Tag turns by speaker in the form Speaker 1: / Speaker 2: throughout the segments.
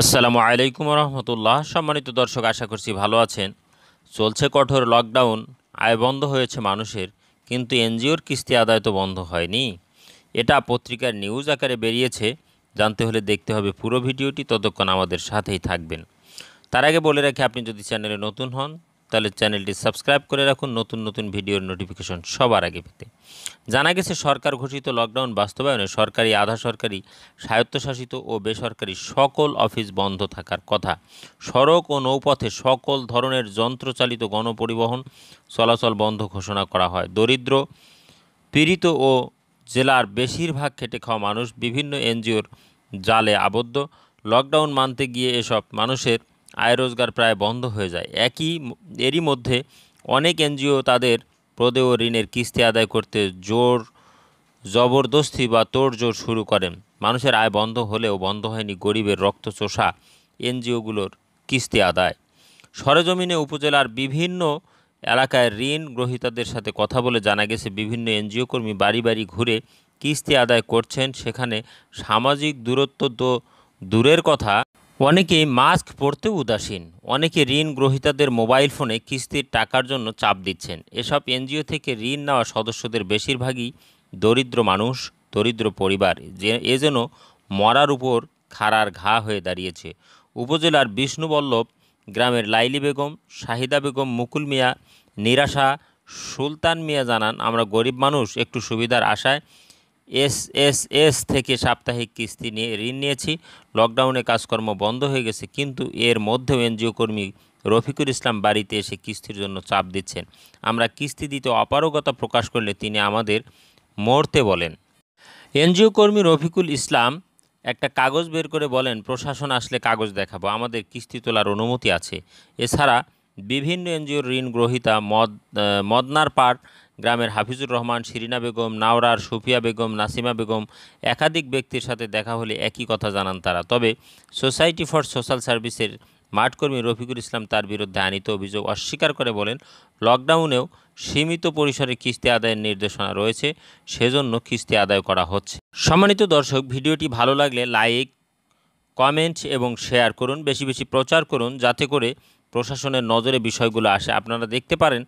Speaker 1: আসসালামু আলাইকুম রহমতুল্লাহ সম্মানিত দর্শক আশা করছি ভালো আছেন চলছে কঠোর লকডাউন আয় বন্ধ হয়েছে মানুষের কিন্তু এনজিওর কিস্তি আদায় তো বন্ধ হয়নি এটা পত্রিকার নিউজ আকারে বেরিয়েছে জানতে হলে দেখতে হবে পুরো ভিডিওটি ততক্ষণ আমাদের সাথেই থাকবেন তার আগে বলে রাখি আপনি যদি চ্যানেলে নতুন হন তাহলে চ্যানেলটি সাবস্ক্রাইব করে রাখুন নতুন নতুন ভিডিওর নোটিফিকেশন সবার আগে পেতে জানা গেছে সরকার ঘোষিত লকডাউন বাস্তবায়নে সরকারি আধা সরকারি স্বায়ত্তশাসিত ও বেসরকারি সকল অফিস বন্ধ থাকার কথা সড়ক ও নৌপথে সকল ধরনের যন্ত্রচালিত গণপরিবহন চলাচল বন্ধ ঘোষণা করা হয় দরিদ্র পীড়িত ও জেলার বেশিরভাগ খেটে খাওয়া মানুষ বিভিন্ন এনজিওর জালে আবদ্ধ লকডাউন মানতে গিয়ে এসব মানুষের আয় রোজগার প্রায় বন্ধ হয়ে যায় একই এরই মধ্যে অনেক এনজিও তাদের প্রদেয় ঋণের কিস্তি আদায় করতে জোর জবরদস্তি বা তোড়জোড় শুরু করেন মানুষের আয় বন্ধ হলেও বন্ধ হয়নি গরিবের রক্ত চোষা এনজিওগুলোর কিস্তি আদায় সরেজমিনে উপজেলার বিভিন্ন এলাকায় ঋণ গ্রহীতাদের সাথে কথা বলে জানা গেছে বিভিন্ন এনজিও কর্মী বাড়ি বাড়ি ঘুরে কিস্তি আদায় করছেন সেখানে সামাজিক দূরত্ব তো দূরের কথা অনেকে মাস্ক পরতে উদাসীন অনেকে ঋণ গ্রহীতাদের মোবাইল ফোনে কিস্তির টাকার জন্য চাপ দিচ্ছেন এসব এনজিও থেকে ঋণ নেওয়া সদস্যদের বেশিরভাগই দরিদ্র মানুষ দরিদ্র পরিবার যে যেন মরার উপর খাড়ার ঘা হয়ে দাঁড়িয়েছে উপজেলার বিষ্ণুবল্লভ গ্রামের লাইলি বেগম শাহিদা বেগম মুকুল মিয়া নিরাশা সুলতান মিয়া জানান আমরা গরিব মানুষ একটু সুবিধার আশায় এসএসএস থেকে সাপ্তাহিক কিস্তি নিয়ে ঋণ নিয়েছি লকডাউনে কাজকর্ম বন্ধ হয়ে গেছে কিন্তু এর মধ্যেও এনজিও কর্মী রফিকুল ইসলাম বাড়িতে এসে কিস্তির জন্য চাপ দিচ্ছেন আমরা কিস্তি দিতে অপারগতা প্রকাশ করলে তিনি আমাদের মরতে বলেন এনজিও কর্মী রফিকুল ইসলাম একটা কাগজ বের করে বলেন প্রশাসন আসলে কাগজ দেখাবো আমাদের কিস্তি তোলার অনুমতি আছে এছাড়া বিভিন্ন এনজিওর ঋণ গ্রহীতা মদ মদনার পাড় গ্রামের হাফিজুর রহমান শিরিনা বেগম নাওরার সুফিয়া বেগম নাসিমা বেগম একাধিক ব্যক্তির সাথে দেখা হলে একই কথা জানান তারা তবে সোসাইটি ফর সোশ্যাল সার্ভিসের মাঠকর্মী রফিকুল ইসলাম তার বিরুদ্ধে আনিত অভিযোগ অস্বীকার করে বলেন লকডাউনেও সীমিত পরিসরে কিস্তি আদায়ের নির্দেশনা রয়েছে সেজন্য কিস্তি আদায় করা হচ্ছে সম্মানিত দর্শক ভিডিওটি ভালো লাগলে লাইক কমেন্ট এবং শেয়ার করুন বেশি বেশি প্রচার করুন যাতে করে প্রশাসনের নজরে বিষয়গুলো আসে আপনারা দেখতে পারেন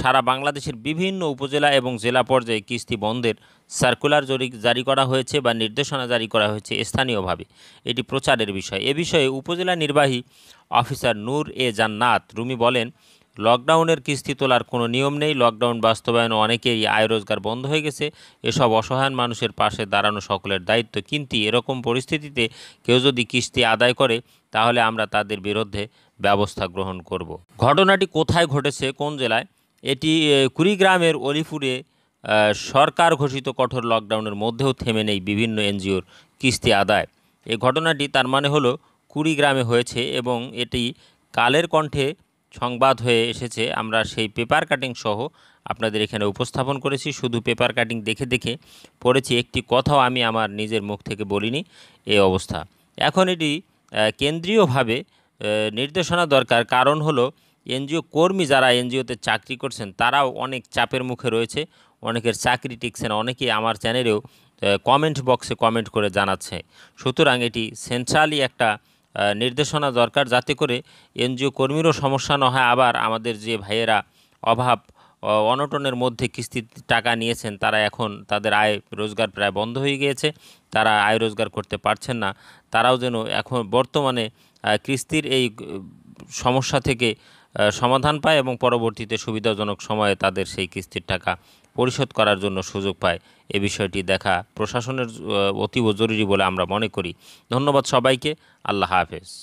Speaker 1: সারা বাংলাদেশের বিভিন্ন উপজেলা এবং জেলা পর্যায়ে কিস্তি বন্ধের সার্কুলার জরি জারি করা হয়েছে বা নির্দেশনা জারি করা হয়েছে স্থানীয়ভাবে এটি প্রচারের বিষয় এ বিষয়ে উপজেলা নির্বাহী অফিসার নূর এ জান্নাত রুমি বলেন লকডাউনের কিস্তি তোলার কোনো নিয়ম নেই লকডাউন বাস্তবায়নে অনেকেরই আয় রোজগার বন্ধ হয়ে গেছে এসব অসহায় মানুষের পাশে দাঁড়ানো সকলের দায়িত্ব কিন্তু এরকম পরিস্থিতিতে কেউ যদি কিস্তি আদায় করে তাহলে আমরা তাদের বিরুদ্ধে ব্যবস্থা গ্রহণ করব ঘটনাটি কোথায় ঘটেছে কোন জেলায় এটি কুড়িগ্রামের অলিপুরে সরকার ঘোষিত কঠোর লকডাউনের মধ্যেও থেমে নেই বিভিন্ন এনজিওর কিস্তি আদায় এ ঘটনাটি তার মানে হলো কুড়িগ্রামে হয়েছে এবং এটি কালের কণ্ঠে সংবাদ হয়ে এসেছে আমরা সেই পেপার কাটিং সহ আপনাদের এখানে উপস্থাপন করেছি শুধু পেপার কাটিং দেখে দেখে পড়েছি একটি কথাও আমি আমার নিজের মুখ থেকে বলিনি এ অবস্থা এখন এটি কেন্দ্রীয়ভাবে নির্দেশনা দরকার কারণ হলো এনজিও কর্মী যারা এনজিওতে চাকরি করছেন তারাও অনেক চাপের মুখে রয়েছে অনেকের চাকরি টিকছে না অনেকেই আমার চ্যানেলেও কমেন্ট বক্সে কমেন্ট করে জানাচ্ছে সুতরাং এটি সেন্ট্রালি একটা নির্দেশনা দরকার যাতে করে এনজিও কর্মীরও সমস্যা না হয় আবার আমাদের যে ভাইয়েরা অভাব অনটনের মধ্যে কিস্তির টাকা নিয়েছেন তারা এখন তাদের আয় রোজগার প্রায় বন্ধ হয়ে গিয়েছে তারা আয় রোজগার করতে পারছেন না তারাও যেন এখন বর্তমানে কিস্তির এই সমস্যা থেকে সমাধান পায় এবং পরবর্তীতে সুবিধাজনক সময়ে তাদের সেই কিস্তির টাকা পরিশোধ করার জন্য সুযোগ পায় এ বিষয়টি দেখা প্রশাসনের অতীব জরুরি বলে আমরা মনে করি ধন্যবাদ সবাইকে আল্লাহ হাফেজ